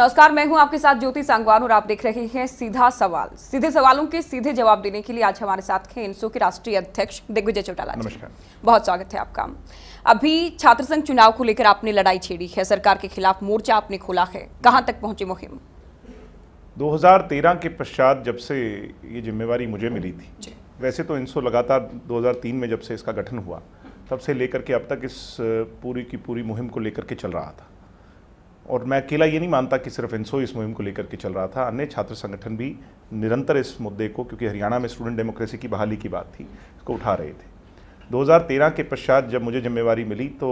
नमस्कार मैं हूं आपके साथ ज्योति सांगवान और आप देख रहे हैं सीधा सवाल सीधे सवालों के सीधे जवाब देने के लिए आज हमारे साथ हैं इनसो के राष्ट्रीय अध्यक्ष दिग्विजय चौटाला जी बहुत स्वागत है आपका अभी छात्र संघ चुनाव को लेकर आपने लड़ाई छेड़ी है सरकार के खिलाफ मोर्चा आपने खोला है कहाँ तक पहुंची मुहिम दो के पश्चात जब से ये जिम्मेवारी मुझे मिली थी वैसे तो इनसो लगातार दो में जब से इसका गठन हुआ तब से लेकर के अब तक इस पूरी की पूरी मुहिम को लेकर के चल रहा था और मैं अकेला ये नहीं मानता कि सिर्फ इंसो इस मुहिम को लेकर के चल रहा था अन्य छात्र संगठन भी निरंतर इस मुद्दे को क्योंकि हरियाणा में स्टूडेंट डेमोक्रेसी की बहाली की बात थी इसको उठा रहे थे 2013 के पश्चात जब मुझे जिम्मेवारी मिली तो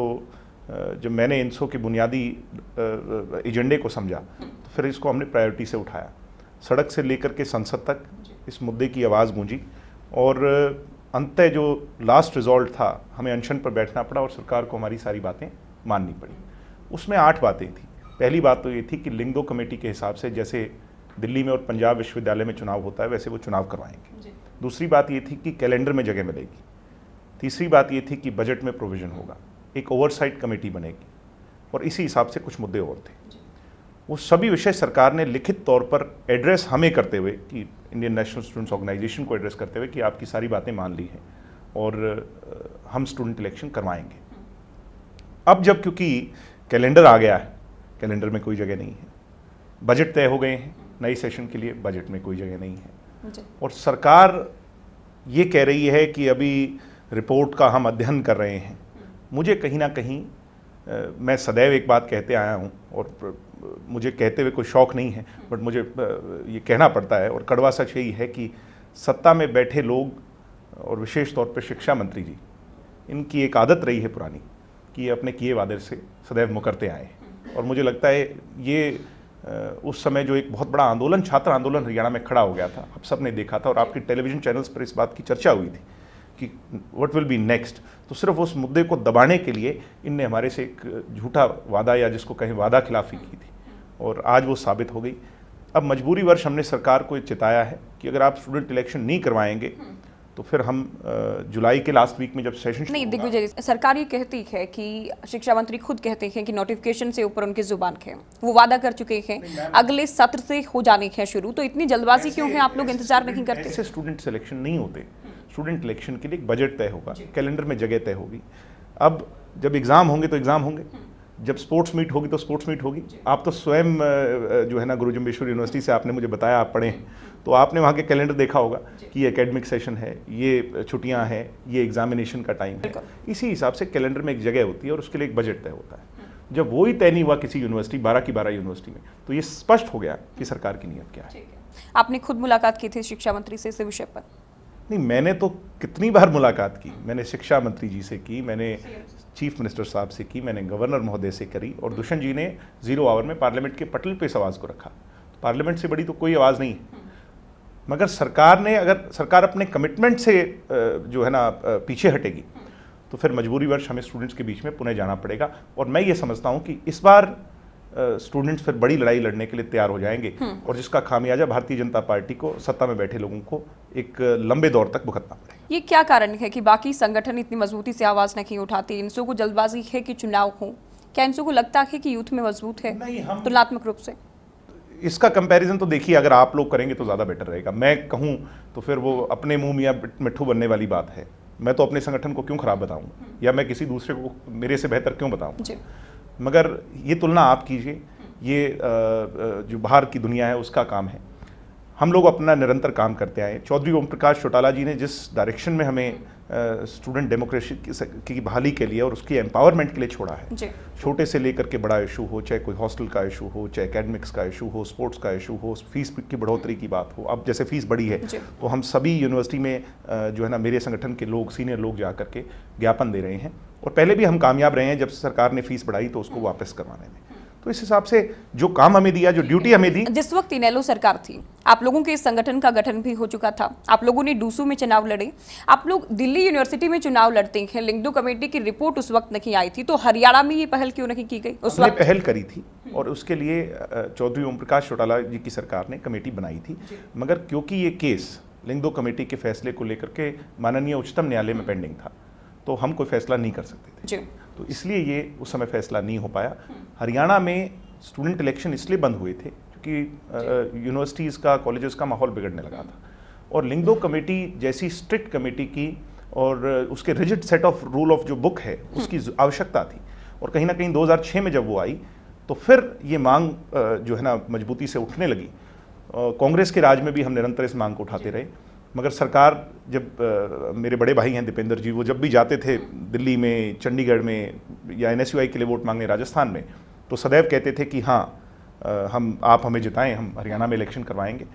जब मैंने इंसो के बुनियादी एजेंडे को समझा तो फिर इसको हमने प्रायोरिटी से उठाया सड़क से लेकर के संसद तक इस मुद्दे की आवाज़ गूंजी और अंत जो लास्ट रिजॉल्ट था हमें अनशन पर बैठना पड़ा और सरकार को हमारी सारी बातें माननी पड़ी उसमें आठ बातें थी पहली बात तो ये थी कि लिंग दो कमेटी के हिसाब से जैसे दिल्ली में और पंजाब विश्वविद्यालय में चुनाव होता है वैसे वो चुनाव करवाएंगे दूसरी बात ये थी कि कैलेंडर में जगह मिलेगी तीसरी बात ये थी कि बजट में प्रोविज़न होगा एक ओवरसाइट कमेटी बनेगी और इसी हिसाब से कुछ मुद्दे और थे वो सभी विषय सरकार ने लिखित तौर पर एड्रेस हमें करते हुए कि इंडियन नेशनल स्टूडेंट्स ऑर्गेनाइजेशन को एड्रेस करते हुए कि आपकी सारी बातें मान ली हैं और हम स्टूडेंट इलेक्शन करवाएंगे अब जब क्योंकि कैलेंडर आ गया है कैलेंडर में कोई जगह नहीं है बजट तय हो गए हैं नए सेशन के लिए बजट में कोई जगह नहीं है और सरकार ये कह रही है कि अभी रिपोर्ट का हम अध्ययन कर रहे हैं मुझे कहीं ना कहीं मैं सदैव एक बात कहते आया हूँ और मुझे कहते हुए कोई शौक नहीं है बट मुझे ये कहना पड़ता है और कड़वा सच यही है कि सत्ता में बैठे लोग और विशेष तौर पर शिक्षा मंत्री जी इनकी एक आदत रही है पुरानी कि ये अपने किए वादे से सदैव मुकरते आए हैं और मुझे लगता है ये उस समय जो एक बहुत बड़ा आंदोलन छात्र आंदोलन हरियाणा में खड़ा हो गया था आप ने देखा था और आपके टेलीविजन चैनल्स पर इस बात की चर्चा हुई थी कि व्हाट विल बी नेक्स्ट तो सिर्फ उस मुद्दे को दबाने के लिए इनने हमारे से एक झूठा वादा या जिसको कहें वादा खिलाफी की थी और आज वो साबित हो गई अब मजबूरी वर्ष हमने सरकार को चिताया है कि अगर आप स्टूडेंट इलेक्शन नहीं करवाएंगे हम्म। तो फिर हम जुलाई के लास्ट वीक में जब सेशन नहीं दिग्विजय सरकार ये कहती है कि शिक्षा मंत्री खुद कहते हैं कि नोटिफिकेशन से ऊपर उनकी जुबान है वो वादा कर चुके हैं अगले सत्र से हो जाने के शुरू तो इतनी जल्दबाजी क्यों है आप लोग इंतजार नहीं करते ऐसे स्टूडेंट सिलेक्शन नहीं होते स्टूडेंट इलेक्शन के लिए एक बजट तय होगा कैलेंडर में जगह तय होगी अब जब एग्ज़ाम होंगे तो एग्ज़ाम होंगे जब स्पोर्ट्स मीट होगी तो स्पोर्ट्स मीट होगी आप तो स्वयं जो है ना गुरु जम्बेश्वर यूनिवर्सिटी से आपने मुझे बताया आप पढ़े हैं तो आपने वहाँ के कैलेंडर देखा होगा कि ये अकेडमिक सेशन है ये छुट्टियाँ हैं ये एग्जामिनेशन का टाइम है इसी हिसाब से कैलेंडर में एक जगह होती है और उसके लिए एक बजट तय होता है जब वो ही तय नहीं हुआ किसी यूनिवर्सिटी बारह की बारह यूनिवर्सिटी में तो ये स्पष्ट हो गया कि सरकार की नीयत क्या है आपने खुद मुलाकात की थी शिक्षा मंत्री से इस विषय पर नहीं मैंने तो कितनी बार मुलाकात की मैंने शिक्षा मंत्री जी से की मैंने चीफ मिनिस्टर साहब से की मैंने गवर्नर महोदय से करी और दुष्यंत जी ने जीरो आवर में पार्लियामेंट के पटल पे इस आवाज़ को रखा तो पार्लियामेंट से बड़ी तो कोई आवाज़ नहीं मगर सरकार ने अगर सरकार अपने कमिटमेंट से जो है ना पीछे हटेगी तो फिर मजबूरी वर्ष हमें स्टूडेंट्स के बीच में पुणे जाना पड़ेगा और मैं ये समझता हूँ कि इस बार स्टूडेंट्स फिर बड़ी लड़ाई लड़ने के लिए तैयार हो जाएंगे हम्म। और जिसका खामियाजा भारतीय जनता पार्टी को सत्ता में बैठे लोगों को एक लंबे दौर तक भुगतना पड़ेगा ये क्या कारण है कि बाकी संगठन इतनी मजबूती से आवाज़ नहीं उठाती इनसों को जल्दबाजी है कि चुनाव हो क्या इनसों को लगता है कि यूथ में मजबूत है तुलनात्मक रूप से इसका कंपैरिजन तो देखिए अगर आप लोग करेंगे तो ज़्यादा बेटर रहेगा मैं कहूँ तो फिर वो अपने मुंह में या मिट्ठू बनने वाली बात है मैं तो अपने संगठन को क्यों खराब बताऊँ हम्म। या मैं किसी दूसरे को मेरे से बेहतर क्यों बताऊँ मगर ये तुलना आप कीजिए ये जो बाहर की दुनिया है उसका काम है हम लोग अपना निरंतर काम करते आए चौधरी ओम प्रकाश चौटाला जी ने जिस डायरेक्शन में हमें स्टूडेंट डेमोक्रेसी की बहाली के लिए और उसकी एम्पावरमेंट के लिए छोड़ा है छोटे से लेकर के बड़ा इशू हो चाहे कोई हॉस्टल का इशू हो चाहे एकेडमिक्स का इशू हो स्पोर्ट्स का इशू हो फीस की बढ़ोतरी की बात हो अब जैसे फीस बढ़ी है तो हम सभी यूनिवर्सिटी में जो है ना मेरे संगठन के लोग सीनियर लोग जा करके ज्ञापन दे रहे हैं और पहले भी हम कामयाब रहे हैं जब सरकार ने फीस बढ़ाई तो उसको वापस करवाने में तो इस हिसाब से जो काम हमें दिया जो ड्यूटी हमें दी जिस वक्त इनेलो सरकार थी आप लोगों के इस संगठन का गठन भी हो चुका था आप लोगों ने डूसू में चुनाव लड़े आप लोग दिल्ली यूनिवर्सिटी में चुनाव लड़ते हैं लिंगडू कमेटी की रिपोर्ट उस वक्त नहीं आई थी तो हरियाणा में ये पहल क्यों नहीं की गई उस वक्त पहल करी थी और उसके लिए चौधरी ओम प्रकाश चौटाला जी की सरकार ने कमेटी बनाई थी मगर क्योंकि ये केस लिंगदो कमेटी के फैसले को लेकर के माननीय उच्चतम न्यायालय में पेंडिंग था तो हम कोई फैसला नहीं कर सकते थे जी। तो इसलिए ये उस समय फैसला नहीं हो पाया हरियाणा में स्टूडेंट इलेक्शन इसलिए बंद हुए थे क्योंकि यूनिवर्सिटीज़ का कॉलेजेस का माहौल बिगड़ने लगा था और लिंगदो कमेटी जैसी स्ट्रिक्ट कमेटी की और उसके rigid set of rule of जो बुक है उसकी आवश्यकता थी और कहीं ना कहीं 2006 में जब वो आई तो फिर ये मांग जो है ना मजबूती से उठने लगी कांग्रेस के राज में भी हम निरंतर इस मांग को उठाते रहे मगर सरकार जब मेरे बड़े भाई हैं दीपेंद्र जी वो जब भी जाते थे दिल्ली में चंडीगढ़ में या एन के लिए वोट मांगने राजस्थान में तो सदैव कहते थे कि हाँ हम आप हमें जिताएं हम हरियाणा में इलेक्शन करवाएंगे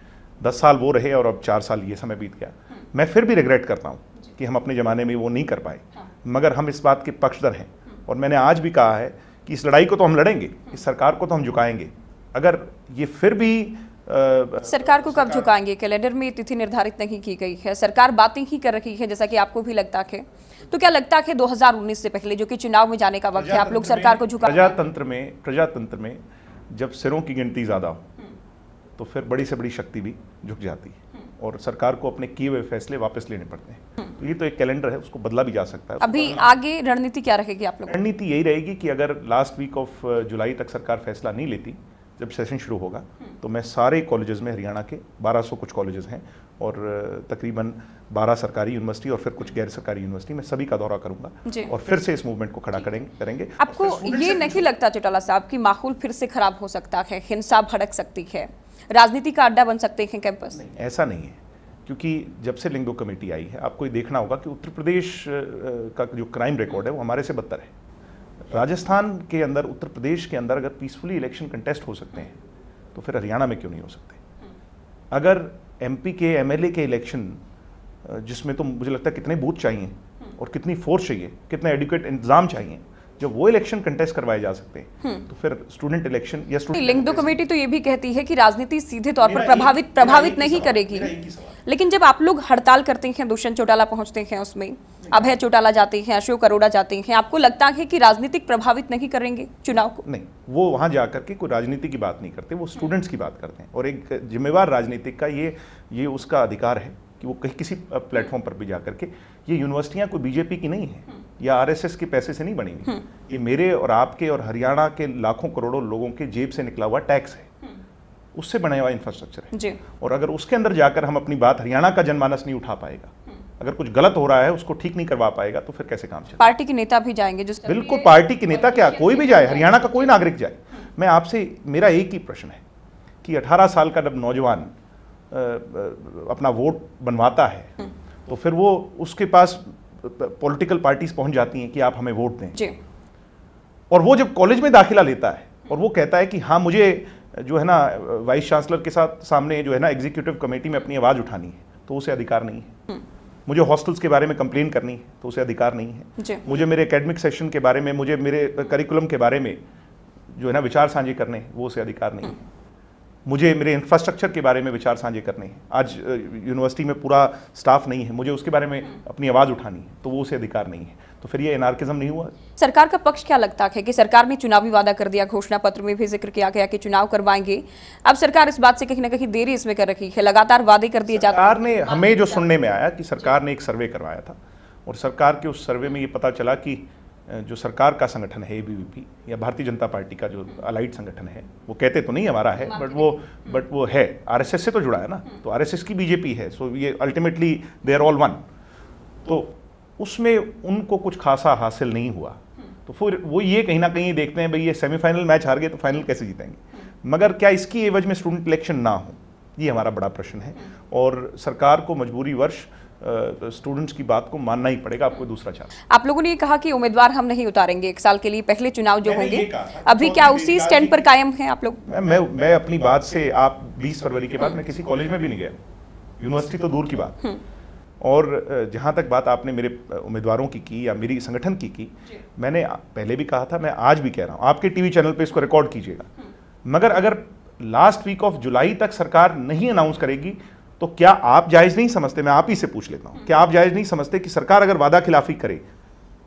दस साल वो रहे और अब चार साल ये समय बीत गया हम्म। मैं फिर भी रिग्रेट करता हूँ कि हम अपने ज़माने में वो नहीं कर पाए हाँ। मगर हम इस बात के पक्षधर हैं हम्म। और मैंने आज भी कहा है कि इस लड़ाई को तो हम लड़ेंगे हम्म। इस सरकार को तो हम झुकाएंगे अगर ये फिर भी सरकार को कब झुकाएंगे कैलेंडर में तिथि निर्धारित नहीं की गई है सरकार बातें ही कर रही है जैसा कि आपको भी लगता है तो क्या लगता है 2019 से पहले जो कि चुनाव में जाने का वक्त है आप लोग सरकार को झुका प्रजातंत्र में प्रजातंत्र में जब सिरों की गिनती ज़्यादा हो तो फिर बड़ी से बड़ी शक्ति भी झुक जाती है और सरकार को अपने किए हुए फैसले वापस लेने पड़ते हैं तो ये तो एक कैलेंडर है उसको बदला भी जा सकता है अभी आगे रणनीति क्या रहेगी आप लोग रणनीति यही रहेगी कि अगर लास्ट वीक ऑफ जुलाई तक सरकार फैसला नहीं लेती जब सेशन शुरू होगा तो मैं सारे कॉलेजेस में हरियाणा के 1200 कुछ कॉलेजेस हैं और तकरीबन 12 सरकारी यूनिवर्सिटी और फिर कुछ गैर सरकारी यूनिवर्सिटी में सभी का दौरा करूंगा और फिर से इस मूवमेंट को खड़ा करेंगे करेंगे आपको ये नहीं लगता चौटाला साहब कि माहौल फिर से खराब हो सकता है हिंसा भड़क सकती है राजनीति का अड्डा बन सकते हैं कैंपस ऐसा नहीं है क्योंकि जब से लिंगो कमेटी आई है आपको ये देखना होगा कि उत्तर प्रदेश का जो क्राइम रिकॉर्ड है वो हमारे से बदतर है राजस्थान के अंदर उत्तर प्रदेश के अंदर अगर पीसफुली इलेक्शन कंटेस्ट हो सकते हैं तो फिर हरियाणा में क्यों नहीं हो सकते अगर एमपी के एमएलए के इलेक्शन जिसमें तो मुझे लगता है कितने बूथ चाहिए और कितनी फोर्स चाहिए कितना एडुकेट इंतजाम चाहिए जब वो इलेक्शन कंटेस्ट करवाए जा सकते हैं तो फिर स्टूडेंट इलेक्शन या स्टूडेंट लिंग दो कमेटी तो ये भी कहती है कि राजनीति सीधे तौर पर प्रभावित प्रभावित नहीं करेगी लेकिन जब आप लोग हड़ताल करते हैं दुष्यंत चौटाला पहुंचते हैं उसमें अभय चौटाला जाते हैं अशोक अरोड़ा जाते हैं आपको लगता है कि राजनीतिक प्रभावित नहीं करेंगे चुनाव को नहीं वो वहाँ जा करके कोई राजनीति की बात नहीं करते वो स्टूडेंट्स की बात करते हैं और एक जिम्मेवार राजनीतिक का ये ये उसका अधिकार है कि वो कहीं किसी प्लेटफॉर्म पर भी जा करके ये यूनिवर्सिटियाँ कोई बीजेपी की नहीं है हम्म। या आरएसएस के पैसे से नहीं बनी हुई हम्म। ये मेरे और आपके और हरियाणा के लाखों करोड़ों लोगों के जेब से निकला हुआ टैक्स है हम्म। उससे बनाया हुआ इंफ्रास्ट्रक्चर है जी। और अगर उसके अंदर जाकर हम अपनी बात हरियाणा का जनमानस नहीं उठा पाएगा अगर कुछ गलत हो रहा है उसको ठीक नहीं करवा पाएगा तो फिर कैसे काम चलेगा पार्टी के नेता भी जाएंगे जिस बिल्कुल पार्टी के नेता क्या कोई भी जाए हरियाणा का कोई नागरिक जाए मैं आपसे मेरा एक ही प्रश्न है कि अठारह साल का जब नौजवान अपना वोट बनवाता है तो फिर वो उसके पास पॉलिटिकल पार्टीज पहुंच जाती हैं कि आप हमें वोट दें और वो जब कॉलेज में दाखिला लेता है और वो कहता है कि हाँ मुझे जो है ना वाइस चांसलर के साथ सामने जो है ना एग्जीक्यूटिव कमेटी में अपनी आवाज़ उठानी है तो उसे अधिकार नहीं है हम्म। मुझे हॉस्टल्स के बारे में कंप्लेन करनी है तो उसे अधिकार नहीं है मुझे मेरे एकेडमिक सेशन के बारे में मुझे मेरे करिकुलम के बारे में जो है ना विचार साझे करने वो उसे अधिकार नहीं है हम्म। मुझे मेरे इंफ्रास्ट्रक्चर के बारे में विचार साझे करने हैं आज यूनिवर्सिटी में पूरा स्टाफ नहीं है मुझे उसके बारे में हम्म। अपनी आवाज़ उठानी है तो वो उसे अधिकार नहीं है तो फिर ये एनार्किज्म नहीं हुआ सरकार का पक्ष क्या लगता है कि सरकार ने चुनावी वादा कर दिया घोषणा पत्र में भी जिक्र किया गया कि चुनाव करवाएंगे अब सरकार इस बात से कहीं ना कहीं देरी इसमें कर रखी है लगातार वादे कर दिए जाते सरकार ने हमें जो सुनने में आया कि सरकार ने एक सर्वे करवाया था और सरकार के उस सर्वे में ये पता चला कि जो सरकार का संगठन है ए या भारतीय जनता पार्टी का जो अलाइट संगठन है वो कहते तो नहीं हमारा है बट वो बट वो है आरएसएस से तो जुड़ा है ना तो आरएसएस की बीजेपी है सो ये ultimately they are all one तो उसमें उनको कुछ खासा हासिल नहीं हुआ तो फिर वो ये कहीं ना कहीं देखते हैं भाई ये सेमीफाइनल मैच हार गए तो फाइनल कैसे जीतेंगे मगर क्या इसकी एवज में स्टूडेंट इलेक्शन ना हो ये हमारा बड़ा प्रश्न है और सरकार को मजबूरी वर्ष स्टूडेंट्स की बात को मानना ही पड़ेगा आपको दूसरा चार आप लोगों ने कहा कि उम्मीदवार हम नहीं उतारेंगे एक साल के लिए पहले चुनाव जो होंगे अभी क्या तो उसी स्टैंड पर कायम है आप लोग मैं मैं, अपनी बात से आप 20 फरवरी के बाद मैं किसी कॉलेज में भी नहीं गया यूनिवर्सिटी तो दूर की बात हम्म। और जहाँ तक बात आपने मेरे उम्मीदवारों की की या मेरी संगठन की की मैंने पहले भी कहा था मैं आज भी कह रहा हूँ आपके टीवी चैनल पे इसको रिकॉर्ड कीजिएगा हम्म। मगर अगर लास्ट वीक ऑफ जुलाई तक सरकार नहीं अनाउंस करेगी तो क्या आप जायज़ नहीं समझते मैं आप ही से पूछ लेता हूँ हम्म। क्या आप जायज़ नहीं समझते कि सरकार अगर वादा खिलाफी करे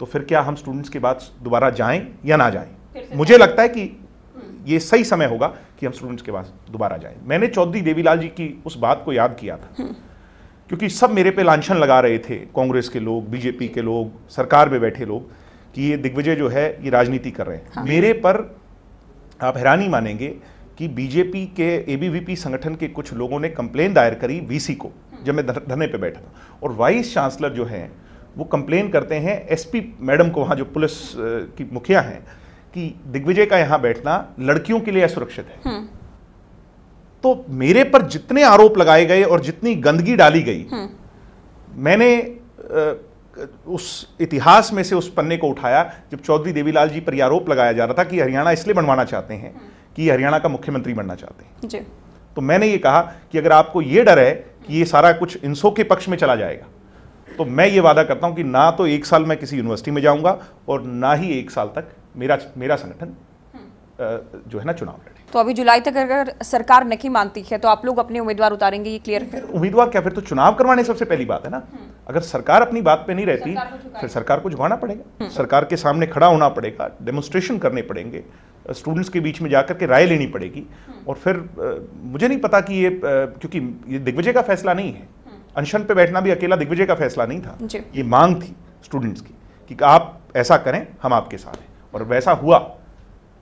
तो फिर क्या हम स्टूडेंट्स के बाद दोबारा जाएँ या ना जाएँ मुझे लगता है कि हम्म। ये सही समय होगा कि हम स्टूडेंट्स के पास दोबारा जाएं मैंने चौधरी देवीलाल जी की उस बात को याद किया था क्योंकि सब मेरे पे लांछन लगा रहे थे कांग्रेस के लोग बीजेपी के लोग सरकार में बैठे लोग कि ये दिग्विजय जो है ये राजनीति कर रहे हैं हाँ। मेरे पर आप हैरानी मानेंगे कि बीजेपी के एबीवीपी संगठन के कुछ लोगों ने कंप्लेन दायर करी वीसी को जब मैं धरने पे बैठा था और वाइस चांसलर जो हैं वो कंप्लेन करते हैं एसपी मैडम को वहाँ जो पुलिस की मुखिया हैं कि दिग्विजय का यहाँ बैठना लड़कियों के लिए असुरक्षित है हम्म। तो मेरे पर जितने आरोप लगाए गए और जितनी गंदगी डाली गई हम्म। मैंने उस इतिहास में से उस पन्ने को उठाया जब चौधरी देवीलाल जी पर यह आरोप लगाया जा रहा था कि हरियाणा इसलिए बनवाना चाहते हैं हम्म। कि हरियाणा का मुख्यमंत्री बनना चाहते हैं जी। तो मैंने ये कहा कि अगर आपको ये डर है कि ये सारा कुछ इंसो के पक्ष में चला जाएगा तो मैं ये वादा करता हूँ कि ना तो एक साल मैं किसी यूनिवर्सिटी में जाऊँगा और ना ही एक साल तक मेरा मेरा संगठन जो है ना चुनाव लड़े तो अभी जुलाई तक अगर सरकार नहीं मानती है तो आप लोग अपने उम्मीदवार उतारेंगे ये क्लियर फिर उम्मीदवार क्या फिर तो चुनाव करवाने सबसे पहली बात है ना हम्म। अगर सरकार अपनी बात पे नहीं रहती सरकार फिर सरकार को झुकाना पड़ेगा हम्म। सरकार के सामने खड़ा होना पड़ेगा डेमोस्ट्रेशन करने पड़ेंगे स्टूडेंट्स के बीच में जाकर के राय लेनी पड़ेगी हम्म। और फिर मुझे नहीं पता कि ये क्योंकि ये दिग्विजय का फैसला नहीं है अनशन पे बैठना भी अकेला दिग्विजय का फैसला नहीं था ये मांग थी स्टूडेंट्स की कि आप ऐसा करें हम आपके साथ हैं और वैसा हुआ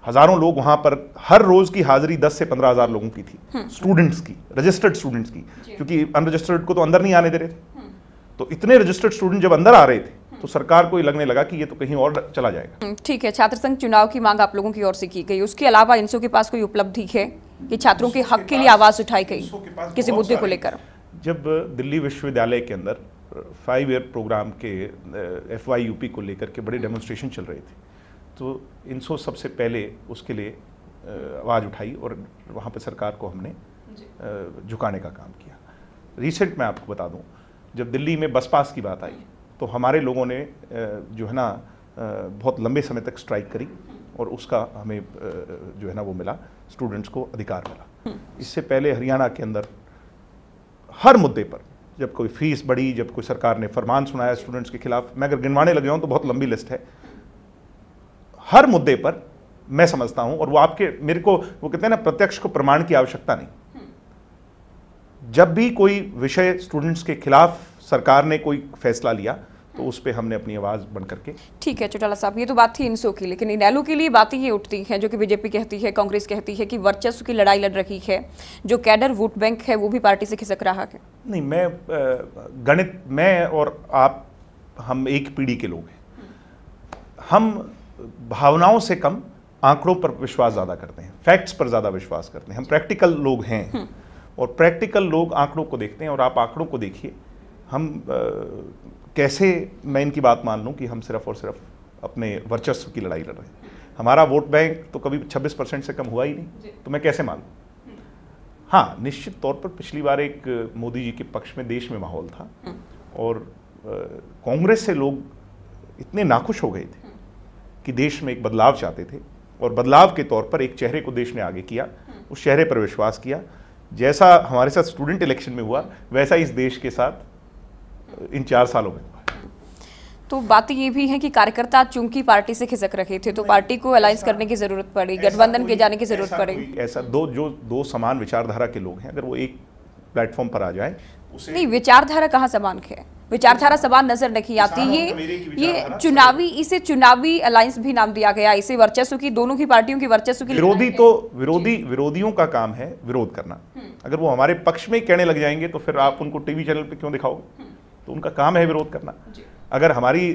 हजारों लोग वहां पर हर रोज की हाजिरी 10 से पंद्रह हजार लोगों की थी स्टूडेंट्स हम्म। की रजिस्टर्ड स्टूडेंट्स की क्योंकि अनरजिस्टर्ड को तो अंदर नहीं आने दे रहे थे हम्म। तो इतने रजिस्टर्ड स्टूडेंट जब अंदर आ रहे थे हम्म। तो सरकार को ये लगने लगा कि ये तो कहीं और चला जाएगा ठीक है छात्र संघ चुनाव की मांग आप लोगों की ओर से की गई उसके अलावा इनसो के पास कोई उपलब्धि है कि छात्रों के हक के लिए आवाज उठाई गई किसी मुद्दे को लेकर जब दिल्ली विश्वविद्यालय के अंदर फाइव ईयर प्रोग्राम के एफ को लेकर के बड़े डेमोन्स्ट्रेशन चल रहे थे तो इनसो सबसे पहले उसके लिए आवाज़ उठाई और वहाँ पर सरकार को हमने झुकाने का काम किया रिसेंट मैं आपको बता दूँ जब दिल्ली में बस पास की बात आई तो हमारे लोगों ने जो है ना बहुत लंबे समय तक स्ट्राइक करी और उसका हमें जो है ना वो मिला स्टूडेंट्स को अधिकार मिला हम्म। इससे पहले हरियाणा के अंदर हर मुद्दे पर जब कोई फीस बढ़ी जब कोई सरकार ने फरमान सुनाया स्टूडेंट्स के खिलाफ मैं अगर गिनवाने लग जाऊँ तो बहुत लंबी लिस्ट है हर मुद्दे पर मैं समझता हूं और वो आपके मेरे को वो कहते हैं ना प्रत्यक्ष को प्रमाण की आवश्यकता नहीं जब भी कोई विषय स्टूडेंट्स के खिलाफ सरकार ने कोई फैसला लिया तो उस पर हमने अपनी आवाज़ बन करके ठीक है चौटाला साहब ये तो बात थी इनसो की लेकिन इनैलो के लिए बातें ये उठती हैं जो कि बीजेपी कहती है कांग्रेस कहती है कि वर्चस्व की लड़ाई लड़ रही है जो कैडर वोट बैंक है वो भी पार्टी से खिसक रहा है नहीं मैं गणित मैं और आप हम एक पीढ़ी के लोग हैं हम भावनाओं से कम आंकड़ों पर विश्वास ज़्यादा करते हैं फैक्ट्स पर ज़्यादा विश्वास करते हैं हम प्रैक्टिकल लोग हैं हम्म। और प्रैक्टिकल लोग आंकड़ों को देखते हैं और आप आंकड़ों को देखिए हम आ, कैसे मैं इनकी बात मान लूँ कि हम सिर्फ और सिर्फ अपने वर्चस्व की लड़ाई लड़ रहे हैं हमारा वोट बैंक तो कभी 26 परसेंट से कम हुआ ही नहीं तो मैं कैसे मानूँ हम्म। हाँ निश्चित तौर पर पिछली बार एक मोदी जी के पक्ष में देश में माहौल था हम्म। और कांग्रेस से लोग इतने नाखुश हो गए थे कि देश में एक बदलाव चाहते थे और बदलाव के तौर पर एक चेहरे को देश ने आगे किया हम्म। उस चेहरे पर विश्वास किया जैसा हमारे साथ स्टूडेंट इलेक्शन में हुआ वैसा इस देश के साथ हम्म। इन चार सालों में हम्म। तो बात ये भी है कि कार्यकर्ता चूंकि पार्टी से खिसक रहे थे तो पार्टी को अलायंस करने की जरूरत पड़ी गठबंधन के जाने की जरूरत पड़ी ऐसा दो जो दो समान विचारधारा के लोग हैं अगर वो एक प्लेटफॉर्म पर आ जाए नहीं विचारधारा कहाँ समान है विचारधारा समान नजर नहीं आती ये ये चुनावी इसे चुनावी अलायंस भी नाम दिया गया इसे वर्चस्व की दोनों की पार्टियों की वर्चस्व की विरोधी तो विरोधी विरोधियों का काम है विरोध करना हम्म। अगर वो हमारे पक्ष में कहने लग जाएंगे तो फिर आप उनको टीवी चैनल पे क्यों दिखाओगे हम्म। तो उनका काम है विरोध करना अगर हमारी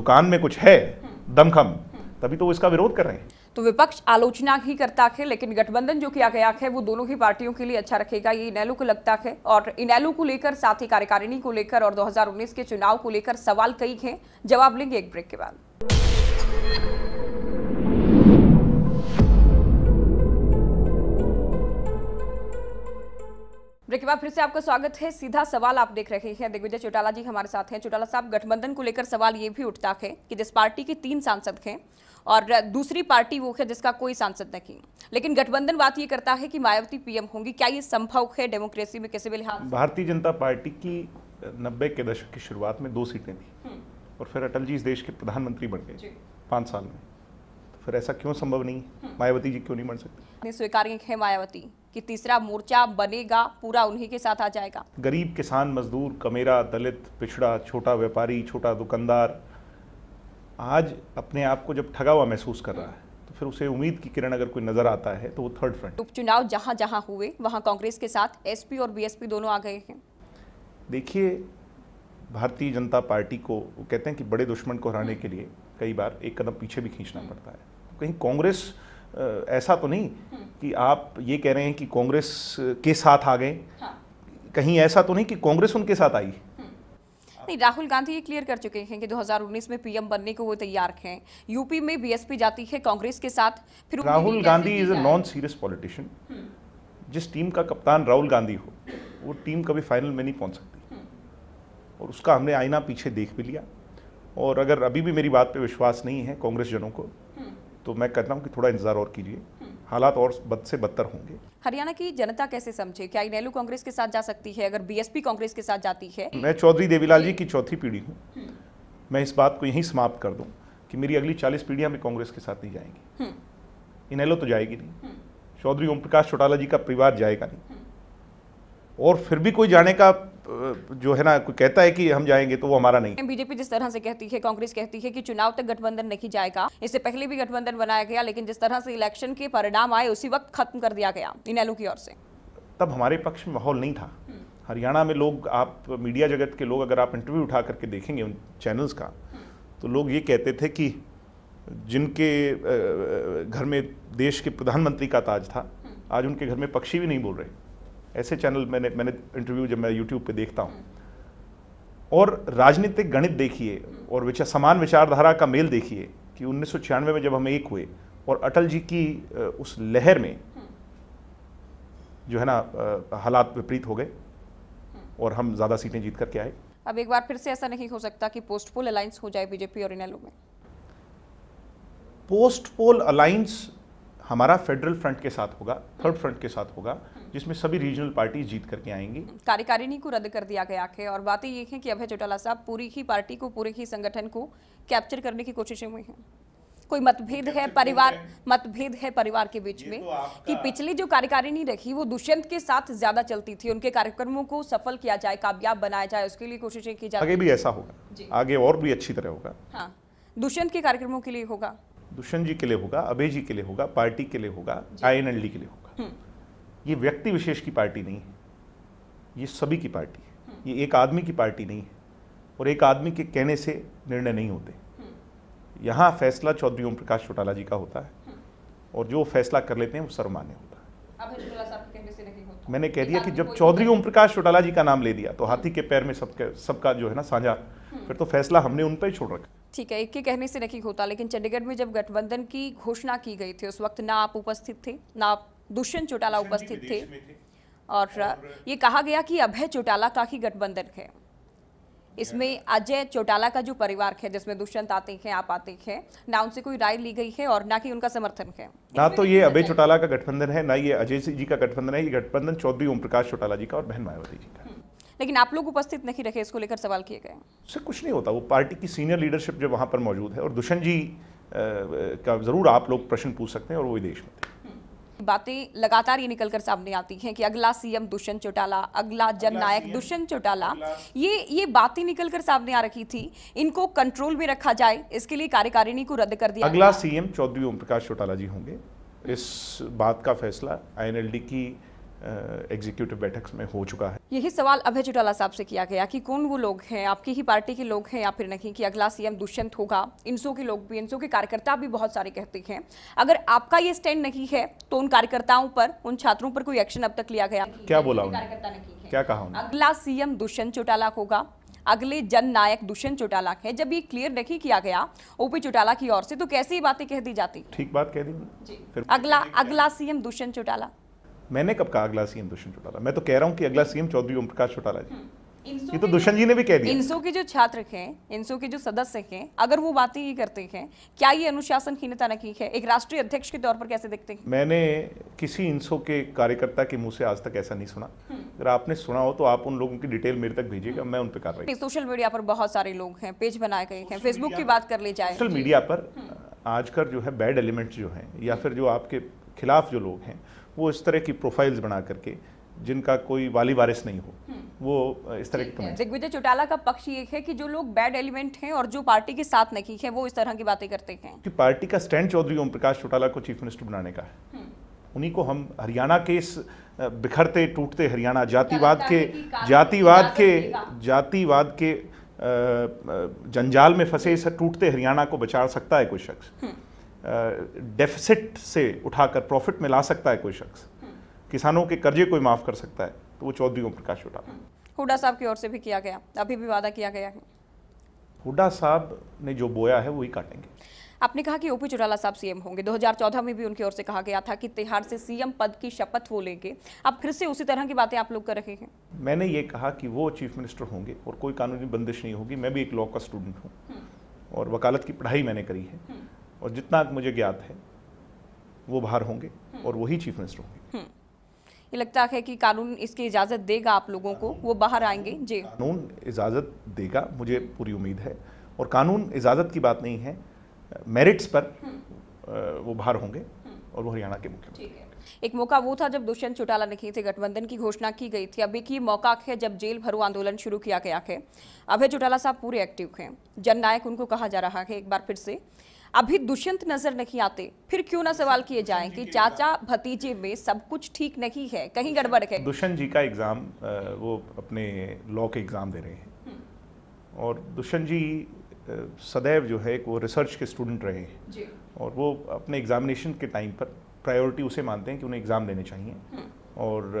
दुकान में कुछ है हम्म। दमखम तभी तो वो इसका विरोध कर रहे हैं तो विपक्ष आलोचना ही करता है लेकिन गठबंधन जो किया गया है वो दोनों ही पार्टियों के लिए अच्छा रखेगा ये इनैलो को लगता है और इनैलो को लेकर साथ ही कार्यकारिणी को लेकर और 2019 के चुनाव को लेकर सवाल कई हैं जवाब लेंगे एक ब्रेक के बाद ब्रेक के बाद फिर से आपका स्वागत है सीधा सवाल आप देख रहे हैं दिग्विजय चौटाला जी हमारे साथ हैं चौटाला साहब गठबंधन को लेकर सवाल ये भी उठता है कि जिस पार्टी के तीन सांसद हैं और दूसरी पार्टी वो है जिसका कोई सांसद नहीं लेकिन गठबंधन बात ये करता है कि मायावती पीएम होंगी क्या ये संभव है डेमोक्रेसी में किसी भी लिहाज भारतीय जनता पार्टी की नब्बे के दशक की शुरुआत में दो सीटें थी हम्म। और फिर अटल जी इस देश के प्रधानमंत्री बन गए पाँच साल में तो फिर ऐसा क्यों संभव नहीं हम्म। मायावती जी क्यों नहीं बन सकते स्वीकार्य है मायावती कि तीसरा मोर्चा बनेगा पूरा उन्हीं के साथ आ जाएगा गरीब किसान मजदूर कमेरा दलित पिछड़ा छोटा व्यापारी छोटा दुकानदार आज अपने आप को जब ठगा हुआ महसूस कर रहा है तो फिर उसे उम्मीद की किरण अगर कोई नजर आता है तो वो थर्ड फ्रंट उपचुनाव जहां जहां हुए वहां कांग्रेस के साथ एसपी और बीएसपी दोनों आ गए हैं देखिए भारतीय जनता पार्टी को वो कहते हैं कि बड़े दुश्मन को हराने के लिए कई बार एक कदम पीछे भी खींचना हम्म। पड़ता है कहीं कांग्रेस ऐसा तो नहीं हम्म। कि आप ये कह रहे हैं कि कांग्रेस के साथ आ गए हाँ। कहीं ऐसा तो नहीं कि कांग्रेस उनके साथ आई नहीं राहुल गांधी ये क्लियर कर चुके हैं कि 2019 में पीएम बनने को वो तैयार हैं यूपी में बीएसपी जाती है कांग्रेस के साथ फिर Rahul Gandhi is a non serious politician जिस टीम का कप्तान राहुल गांधी हो वो टीम कभी फाइनल में नहीं पहुंच सकती और उसका हमने आईना पीछे देख भी लिया और अगर अभी भी मेरी बात पर विश्वास नहीं है कांग्रेस जनों को तो मैं कहता हूँ कि थोड़ा इंतज़ार और कीजिए हालात और बद से बदतर होंगे हरियाणा की जनता कैसे समझे क्या इनेलू कांग्रेस के साथ जा सकती है अगर बीएसपी कांग्रेस के साथ जाती है मैं चौधरी देवीलाल जी की चौथी पीढ़ी हूँ मैं इस बात को यही समाप्त कर दूँ कि मेरी अगली चालीस पीढ़ियाँ भी कांग्रेस के साथ नहीं जाएंगी हम्म। इनेलो तो जाएगी नहीं हम्म। चौधरी ओम प्रकाश चौटाला जी का परिवार जाएगा नहीं हम्म। और फिर भी कोई जाने का जो है ना कोई कहता है कि हम जाएंगे तो वो हमारा नहीं बीजेपी जिस तरह से कहती है कांग्रेस कहती है कि चुनाव तक गठबंधन नहीं जाएगा इससे पहले भी गठबंधन बनाया गया लेकिन जिस तरह से इलेक्शन के परिणाम आए उसी वक्त खत्म कर दिया गया इनैलो की ओर से तब हमारे पक्ष में माहौल नहीं था हरियाणा में लोग आप मीडिया जगत के लोग अगर आप इंटरव्यू उठा करके देखेंगे उन चैनल्स का तो लोग ये कहते थे कि जिनके घर में देश के प्रधानमंत्री का ताज था आज उनके घर में पक्षी भी नहीं बोल रहे ऐसे चैनल मैंने मैंने इंटरव्यू जब मैं यूट्यूब पे देखता हूँ और राजनीतिक गणित देखिए और विचार समान विचारधारा का मेल देखिए कि उन्नीस में जब हम एक हुए और अटल जी की उस लहर में जो है ना हालात विपरीत हो गए और हम ज़्यादा सीटें जीत करके आए अब एक बार फिर से ऐसा नहीं हो सकता कि पोस्ट पोल अलायंस हो जाए बीजेपी और इनेलो में पोस्ट पोल अलायंस हमारा फेडरल फ्रंट के साथ होगा थर्ड फ्रंट के साथ होगा जिसमें सभी रीजनल पार्टी जीत करके आएंगी कार्यकारिणी को रद्द कर दिया गया है और बातें ये हैं कि अभय चौटाला साहब पूरी ही पार्टी को पूरे ही संगठन को कैप्चर करने की कोशिशें हुई हैं कोई मतभेद है परिवार मतभेद है परिवार के बीच में तो कि पिछली जो कार्यकारिणी रही वो दुष्यंत के साथ ज्यादा चलती थी उनके कार्यक्रमों को सफल किया जाए कामयाब बनाया जाए उसके लिए कोशिशें की जाए आगे भी ऐसा होगा आगे और भी अच्छी तरह होगा हाँ दुष्यंत के कार्यक्रमों के लिए होगा दुष्यंत जी के लिए होगा अभय जी के लिए होगा पार्टी के लिए होगा आई के लिए होगा हम्म। ये व्यक्ति विशेष की पार्टी नहीं है ये सभी की पार्टी है हम्म। ये एक आदमी की पार्टी नहीं है और एक आदमी के कहने से निर्णय नहीं होते हम्म। यहाँ फैसला चौधरी ओम प्रकाश चौटाला जी का होता है और जो फैसला कर लेते हैं वो सर्वमान्य होता है होता। मैंने कह दिया कि जब चौधरी ओम प्रकाश चौटाला जी का नाम ले दिया तो हाथी के पैर में सबके सबका जो है ना साझा फिर तो फैसला हमने उन पर ही छोड़ रखा ठीक है एक के कहने से नहीं होता लेकिन चंडीगढ़ में जब गठबंधन की घोषणा की गई थी उस वक्त ना आप उपस्थित थे ना आप दुष्यंत चौटाला उपस्थित थे, और, और ये कहा गया कि अभय चौटाला का ही गठबंधन है इसमें अजय चौटाला का जो परिवार है जिसमें दुष्यंत आते हैं आप आते हैं ना उनसे कोई राय ली गई है और ना कि उनका समर्थन है ना तो ये अभय चौटाला का गठबंधन है ना ये अजय जी का गठबंधन है ये गठबंधन चौधरी ओम प्रकाश चौटाला जी का और बहन मायावती जी का लेकिन आप लोग उपस्थित नहीं रहे इसको लेकर सवाल किए गए सर कुछ नहीं होता वो पार्टी की सीनियर लीडरशिप जो वहाँ पर मौजूद है और दुष्यंत जी का ज़रूर आप लोग प्रश्न पूछ सकते हैं और वो विदेश में हम्म। बातें लगातार ये निकल कर सामने आती हैं कि अगला सीएम दुष्यंत चौटाला अगला जननायक दुष्यंत चौटाला ये ये बातें निकल कर सामने आ रखी थी इनको कंट्रोल में रखा जाए इसके लिए कार्यकारिणी को रद्द कर दिया अगला सीएम चौधरी ओम प्रकाश चौटाला जी होंगे इस बात का फैसला आईएनएलडी की एग्जीक्यूटिव बैठक में हो चुका है यही सवाल अभय चौटाला साहब से किया गया कि कौन वो लोग हैं आपकी ही पार्टी के लोग हैं या फिर नहीं कि अगला सीएम दुष्यंत होगा इनसो के लोग भी इनसो के कार्यकर्ता भी बहुत सारे कहते हैं अगर आपका ये स्टैंड नहीं है तो उन कार्यकर्ताओं पर उन छात्रों पर कोई एक्शन अब तक लिया गया क्या बोला कार्यकर्ता क्या कहा अगला सीएम दुष्यंत चौटाला होगा अगले जन नायक दुष्यंत चौटाला है जब ये क्लियर नहीं किया गया ओपी चौटाला की ओर से तो कैसी बातें कह दी जाती ठीक बात कह दी फिर अगला अगला सीएम दुष्यंत चौटाला मैंने कब कहा अगला सीएम दुष्यंत चौटाला मैं तो कह रहा हूँ कि अगला सीएम चौधरी ओम प्रकाश चौटाला जी हम्म, ये तो दुष्यंत जी ने भी कह दिया इनसो के जो छात्र हैं इनसो के जो सदस्य हैं अगर वो बातें ये करते हैं क्या ये अनुशासनहीनता नहीं है एक राष्ट्रीय अध्यक्ष के तौर पर कैसे देखते हैं मैंने किसी इनसो के कार्यकर्ता के मुंह से आज तक ऐसा नहीं सुना हम्म। अगर आपने सुना हो तो आप उन लोगों की डिटेल मेरे तक भेजिएगा हम्म। मैं उन पर कर रही सोशल मीडिया पर बहुत सारे लोग हैं पेज बनाए गए हैं फेसबुक की बात कर ली जाए सोशल मीडिया पर आजकल जो है बैड एलिमेंट जो है या फिर जो आपके खिलाफ जो लोग हैं वो इस तरह की प्रोफाइल्स बना करके जिनका कोई वाली वारिस नहीं हो हम्म। वो इस तरह के दिग्विजय चौटाला का पक्ष ये है कि जो लोग बैड एलिमेंट हैं और जो पार्टी के साथ नहीं है वो इस तरह की बातें करते हैं कि पार्टी का स्टैंड चौधरी ओम प्रकाश चौटाला को चीफ मिनिस्टर बनाने का है हम्म। उन्हीं को हम हरियाणा के इस बिखरते टूटते हरियाणा जातिवाद के जातिवाद के जातिवाद के जंजाल में फंसे इस टूटते हरियाणा को बचा सकता है कोई शख्स हम्म। डेफिसिट से उठाकर प्रॉफिट में ला सकता है कोई शख्स किसानों के कर्जे कोई माफ़ कर सकता है तो वो चौधरी ओम प्रकाश हुडा हुडा साहब की ओर से भी किया गया अभी भी वादा किया गया है हुडा साहब ने जो बोया है वही काटेंगे आपने कहा कि ओपी चौटाला साहब सीएम होंगे 2014 में भी उनकी ओर से कहा गया था कि तिहार से सीएम पद की शपथ वो लेंगे अब फिर से उसी तरह की बातें आप लोग कर रहे हैं मैंने ये कहा कि वो चीफ मिनिस्टर होंगे और कोई कानूनी बंदिश नहीं होगी मैं भी एक लॉ का स्टूडेंट हूँ हम्म। और वकालत की पढ़ाई मैंने करी है हम्म। और जितना मुझे ज्ञात है वो बाहर होंगे हम्म। और वही चीफ मिनिस्टर होंगे हम्म। ये लगता है कि कानून इसकी इजाज़त देगा आप लोगों को वो बाहर आएंगे जी कानून इजाज़त देगा मुझे पूरी उम्मीद है और कानून इजाज़त की बात नहीं है मेरिट्स पर हम्म। वो बाहर होंगे और वो हरियाणा के मुख्यमंत्री एक मौका वो था जब दुष्यंत चौटाला ने किए थे गठबंधन की घोषणा की गई थी अब एक ही मौका है जब जेल भरो आंदोलन शुरू किया गया है अभय चौटाला साहब पूरे एक्टिव हैं जननायक उनको कहा जा रहा है एक बार फिर से अभी दुष्यंत नजर नहीं आते फिर क्यों ना सवाल किए जाए कि चाचा भतीजे में सब कुछ ठीक नहीं है कहीं गड़बड़ है दुष्यंत जी का एग्ज़ाम वो अपने लॉ के एग्ज़ाम दे रहे हैं हम्म। और दुष्यंत जी सदैव जो है वो रिसर्च के स्टूडेंट रहे हैं और वो अपने एग्ज़ामिनेशन के टाइम पर प्रायोरिटी उसे मानते हैं कि उन्हें एग्ज़ाम देने चाहिए हम्म। और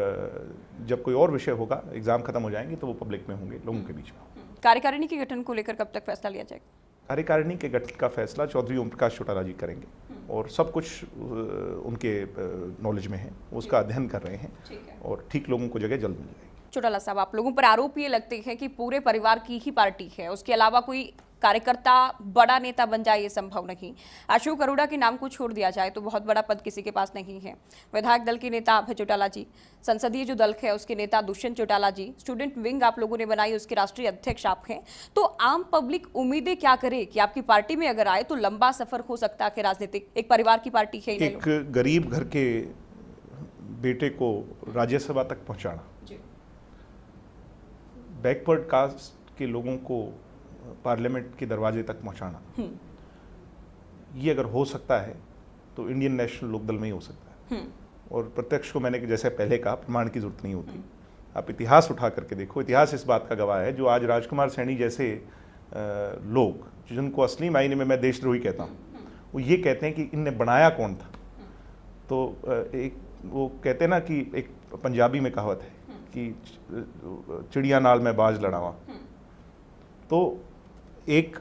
जब कोई और विषय होगा एग्ज़ाम खत्म हो जाएंगे तो वो पब्लिक में होंगे लोगों हम्म। के बीच में कार्यकारिणी के गठन को लेकर कब तक फैसला लिया जाएगा कार्यकारिणी के गठन का फैसला चौधरी ओम प्रकाश चौटाला जी करेंगे हम्म। और सब कुछ उनके नॉलेज में है उसका अध्ययन कर रहे हैं और ठीक लोगों को जगह जल्द मिल जाएगी चौटाला साहब आप लोगों पर आरोप ये लगते हैं कि पूरे परिवार की ही पार्टी है उसके अलावा कोई कार्यकर्ता बड़ा नेता बन जाए ये संभव नहीं अशोक अरोड़ा के नाम को छोड़ दिया जाए तो बहुत बड़ा पद किसी के पास नहीं है विधायक दल के नेता अभय चौटाला जी संसदीय जो दल है उसके नेता दुष्यंत चौटाला जी स्टूडेंट विंग आप लोगों ने बनाई उसके राष्ट्रीय अध्यक्ष आप हैं तो आम पब्लिक उम्मीदें क्या करे कि आपकी पार्टी में अगर आए तो लंबा सफर हो सकता है राजनीतिक एक परिवार की पार्टी है एक गरीब घर के बेटे को राज्यसभा तक पहुंचाना बैकवर्ड कास्ट के लोगों को पार्लियामेंट के दरवाजे तक पहुंचाना हम्म। ये अगर हो सकता है तो इंडियन नेशनल लोकदल में ही हो सकता है हम्म। और प्रत्यक्ष को मैंने जैसे पहले कहा प्रमाण की जरूरत नहीं होती आप इतिहास उठा करके देखो इतिहास इस बात का गवाह है जो आज राजकुमार सैनी जैसे लोग जिनको असली मायने में मैं देशद्रोही कहता हूँ हम्म। वो ये कहते हैं कि इनने बनाया कौन था तो एक वो कहते ना कि एक पंजाबी में कहावत है कि चिड़िया नाल मैं बाज लड़ावा तो एक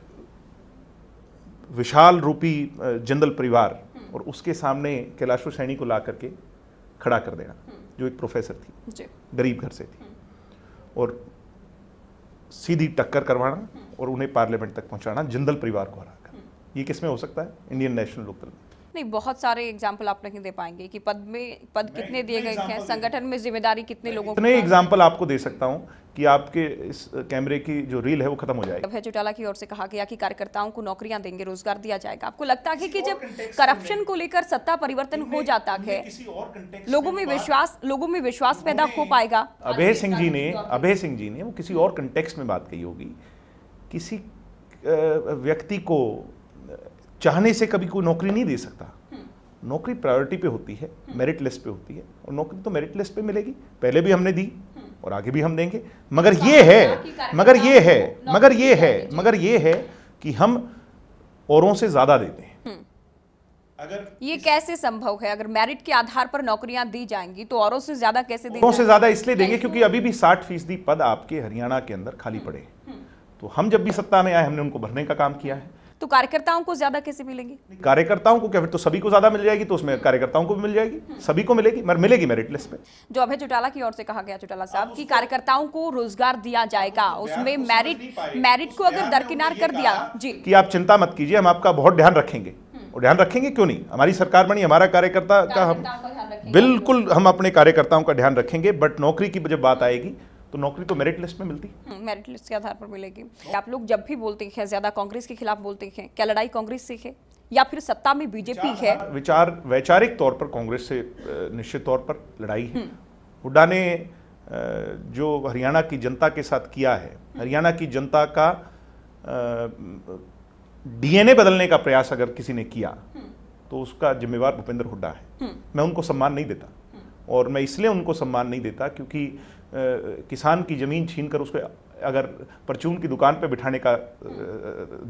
विशाल रूपी जनरल परिवार हम्म। और उसके सामने कैलाशो सैनी को ला करके खड़ा कर देना हम्म। जो एक प्रोफेसर थी गरीब घर से थी हम्म। और सीधी टक्कर करवाना और उन्हें पार्लियामेंट तक पहुंचाना जिंदल परिवार को हराकर ये किसमें हो सकता है इंडियन नेशनल लोकतंत्र में नहीं बहुत सारे एग्जाम्पल आप नहीं दे पाएंगे कि पद में पद कितने दिए गए हैं संगठन में जिम्मेदारी कितने लोगों इतने एग्जाम्पल आपको दे सकता हूँ कि आपके इस कैमरे की जो रील है वो खत्म हो जाएगी अभय चौटाला की ओर से कहा गया कि कार्यकर्ताओं को नौकरियां देंगे रोजगार दिया जाएगा आपको लगता है कि जब करप्शन को लेकर सत्ता परिवर्तन हो जाता है लोगों में विश्वास लोगों में विश्वास पैदा हो पाएगा अभय सिंह जी ने हाँ। अभय सिंह जी ने वो किसी और कंटेक्स में बात कही होगी किसी व्यक्ति को चाहने से कभी कोई नौकरी नहीं दे सकता हम्म। नौकरी प्रायोरिटी पे होती है मेरिट हम्म। लिस्ट पे होती है और नौकरी तो मेरिट लिस्ट पे मिलेगी पहले भी हमने दी हम्म। और आगे भी हम देंगे मगर तो ये है मगर ये है मगर ये है मगर ये है कि हम औरों से ज़्यादा देते हैं अगर ये कैसे संभव है अगर मेरिट के आधार पर नौकरियां दी जाएंगी तो औरों से ज्यादा कैसे औरों से ज्यादा इसलिए देंगे क्योंकि अभी भी साठ फीसदी पद आपके हरियाणा के अंदर खाली पड़े तो हम जब भी सत्ता में आए हमने उनको भरने का काम किया है तो कार्यकर्ताओं को ज्यादा कैसे मिलेंगी कार्यकर्ताओं को क्या फिर तो सभी को ज्यादा मिल जाएगी तो उसमें कार्यकर्ताओं को भी मिल जाएगी हम्म। सभी को मिलेगी मगर मिलेगी मेरिट लिस्ट पे जो अभय चौटाला की ओर से कहा गया चौटाला साहब की कार्यकर्ताओं को रोजगार दिया जाएगा उसमें तो मेरिट मेरिट को अगर दरकिनार कर दिया जी की आप चिंता मत कीजिए हम आपका बहुत ध्यान रखेंगे हम्म। और ध्यान रखेंगे क्यों नहीं हमारी सरकार बनी हमारा कार्यकर्ता का हम बिल्कुल हम अपने कार्यकर्ताओं का ध्यान रखेंगे बट नौकरी की जब बात आएगी तो नौकरी तो मेरिट लिस्ट में मिलती मेरिट हम्म, लिस्ट के आधार पर मिलेगी आप लोग जब भी बोलते हैं ज्यादा कांग्रेस के खिलाफ बोलते हैं क्या लड़ाई कांग्रेस से है या फिर सत्ता में बीजेपी है विचार वैचारिक तौर पर कांग्रेस से निश्चित तौर पर लड़ाई है हम्म। हुडा ने जो हरियाणा की जनता के साथ किया है हम्म। हरियाणा की जनता का डीएनए बदलने का प्रयास अगर किसी ने किया तो उसका जिम्मेवार भूपेंद्र हुड्डा है मैं उनको सम्मान नहीं देता और मैं इसलिए उनको सम्मान नहीं देता क्योंकि किसान की ज़मीन छीन कर उसको अगर परचून की दुकान पर बिठाने का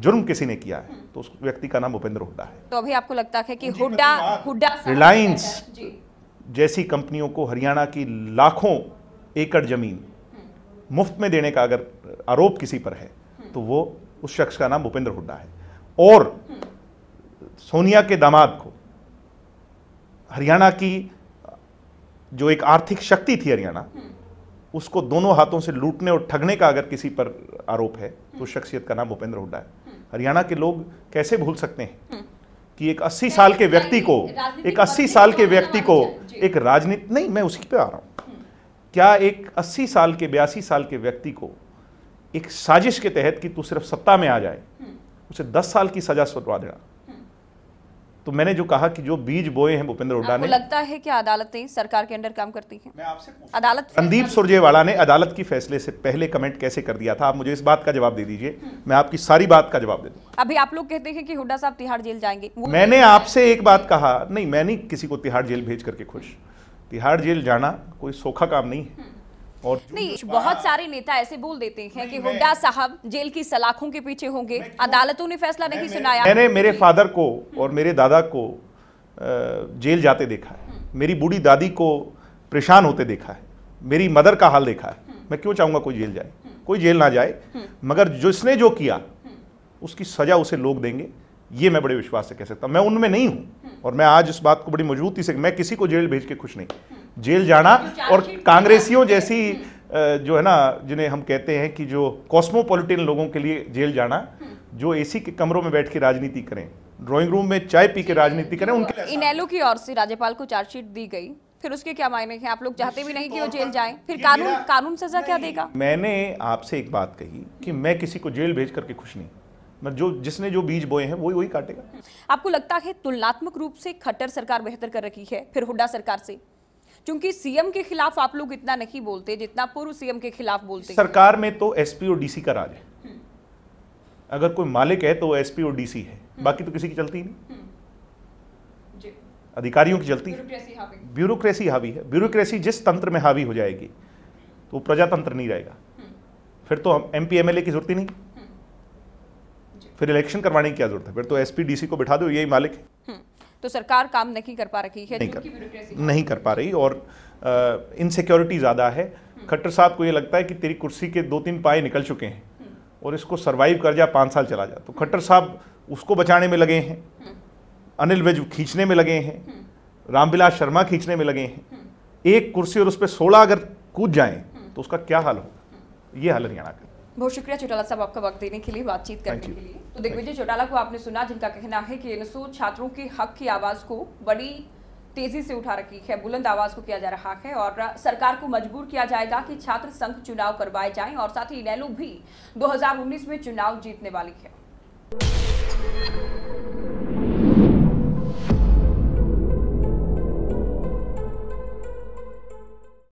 जुर्म किसी ने किया है तो उस व्यक्ति का नाम उपेंद्र हुड्डा है तो अभी आपको लगता है कि हुड्डा तो हुड्डा रिलायंस जैसी कंपनियों को हरियाणा की लाखों एकड़ ज़मीन मुफ्त में देने का अगर आरोप किसी पर है तो वो उस शख्स का नाम भूपेंद्र हुड्डा है और सोनिया के दामाद को हरियाणा की जो एक आर्थिक शक्ति थी हरियाणा उसको दोनों हाथों से लूटने और ठगने का अगर किसी पर आरोप है तो हम्म। शख्सियत का नाम भूपेंद्र हुड्डा है हम्म। हरियाणा के लोग कैसे भूल सकते हैं हम्म। कि एक 80 साल के व्यक्ति को एक 80 साल के व्यक्ति को एक राजनीति नहीं मैं उसी पे आ रहा हूं क्या एक 80 साल के बयासी साल के व्यक्ति को एक साजिश के तहत कि तू सिर्फ सत्ता में आ जाए उसे 10 साल की सजा सुनवा देना तो मैंने जो कहा कि जो बीज बोए हैं भूपेंद्र हुड्डा ने लगता है कि अदालतें सरकार के अंडर काम करती हैं अदालत संदीप सुरजेवाला ने अदालत की फैसले से पहले कमेंट कैसे कर दिया था आप मुझे इस बात का जवाब दे दीजिए हम्म। मैं आपकी सारी बात का जवाब दे दूंगा अभी आप लोग कहते हैं कि हुड्डा साहब तिहाड़ जेल जाएंगे मैंने आपसे एक बात कहा नहीं मैं नहीं किसी को तिहाड़ जेल भेज करके खुश तिहाड़ जेल जाना कोई सौखा काम नहीं है हम्म। और नहीं बहुत सारे नेता ऐसे बोल देते हैं कि हुड्डा साहब जेल की सलाखों के पीछे होंगे अदालतों ने फैसला नहीं सुनाया मैंने मेरे फादर को हम्म। और मेरे दादा को जेल जाते देखा है हम्म। मेरी बूढ़ी दादी को परेशान होते देखा है मेरी मदर का हाल देखा है हम्म। मैं क्यों चाहूंगा कोई जेल जाए कोई जेल ना जाए मगर जिसने जो किया उसकी सजा उसे लोग देंगे ये मैं बड़े विश्वास से कह सकता हूँ मैं उनमें नहीं हूँ और मैं आज इस बात को बड़ी मजबूती से मैं किसी को जेल भेज के खुश नहीं जेल जाना और कांग्रेसियों जैसी हम्म। जो है ना जिन्हें हम कहते हैं कि जो कॉस्मोपोलिटिन लोगों के लिए जेल जाना हम्म। जो एसी के कमरों में बैठ के राजनीति करें ड्राइंग रूम में चाय पी के राजनीति करें उनके लिए इनेलो की ओर से राज्यपाल को चार्जशीट दी गई फिर उसके क्या मायने हैं आप लोग चाहते भी नहीं कि वो जेल तो जाएं फिर कानून कानून सजा क्या देगा मैंने आपसे एक बात कही कि मैं किसी को जेल भेज करके खुश नहीं जो जिसने जो बीज बोए हैं वही वही काटेगा आपको लगता है तुलनात्मक रूप से खट्टर सरकार बेहतर कर रही है फिर हुड्डा सरकार से क्योंकि सीएम के खिलाफ आप लोग इतना नहीं बोलते जितना पूर्व सीएम के खिलाफ बोलते सरकार में तो एसपी और डीसी का राज है अगर कोई मालिक है तो एसपी और डीसी है हम्म। बाकी तो किसी की चलती ही नहीं हम्म। अधिकारियों की चलती है ब्यूरोक्रेसी हावी है ब्यूरोक्रेसी जिस तंत्र में हावी हो जाएगी तो प्रजातंत्र नहीं रहेगा हम्म। फिर तो हम एम की जरूरत ही नहीं फिर इलेक्शन करवाने की क्या जरूरत है फिर तो डीसी को बिठा दो यही मालिक है हम्म, तो सरकार काम नहीं कर पा रही है नहीं कर, नहीं कर पा रही और इनसिक्योरिटी ज़्यादा है हम्म। खट्टर साहब को ये लगता है कि तेरी कुर्सी के दो तीन पाए निकल चुके हैं हम्म। और इसको सरवाइव कर जा पाँच साल चला जा तो खट्टर साहब उसको बचाने में लगे हैं अनिल विज खींचने में लगे हैं रामविलास शर्मा खींचने में लगे हैं एक कुर्सी और उस पर सोलह अगर कूद जाए तो उसका क्या हाल होगा ये हाल हरियाणा का बहुत शुक्रिया चौटाला साहब आपका वक्त देने के लिए बातचीत करने के लिए तो दिग्विजय चौटाला को आपने सुना जिनका कहना है कि एनएसओ छात्रों के हक की आवाज़ को बड़ी तेजी से उठा रखी है बुलंद आवाज को किया जा रहा है और सरकार को मजबूर किया जाएगा कि छात्र संघ चुनाव करवाए जाए और साथ ही इनैलो भी दो में चुनाव जीतने वाली है